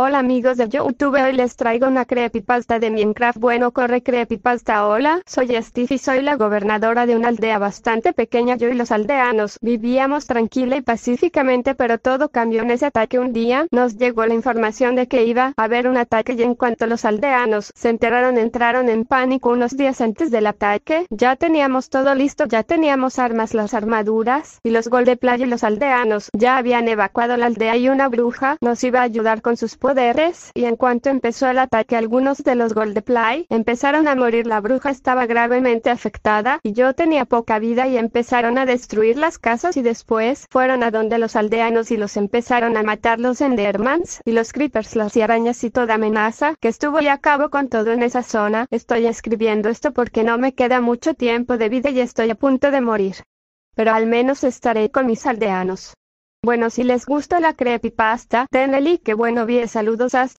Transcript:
Hola amigos de YouTube, hoy les traigo una creepypasta de Minecraft. Bueno, corre creepypasta. Hola, soy Steve y soy la gobernadora de una aldea bastante pequeña. Yo y los aldeanos vivíamos tranquila y pacíficamente, pero todo cambió en ese ataque. Un día nos llegó la información de que iba a haber un ataque y en cuanto los aldeanos se enteraron, entraron en pánico unos días antes del ataque. Ya teníamos todo listo, ya teníamos armas, las armaduras y los gol de playa y los aldeanos ya habían evacuado la aldea y una bruja nos iba a ayudar con sus poderes, y en cuanto empezó el ataque algunos de los Goldplay empezaron a morir. La bruja estaba gravemente afectada, y yo tenía poca vida y empezaron a destruir las casas y después fueron a donde los aldeanos y los empezaron a matar los Endermans, y los Creepers, las y arañas y toda amenaza que estuvo y a cabo con todo en esa zona. Estoy escribiendo esto porque no me queda mucho tiempo de vida y estoy a punto de morir. Pero al menos estaré con mis aldeanos. Bueno si les gusta la pasta, denle like, bueno bien saludos hasta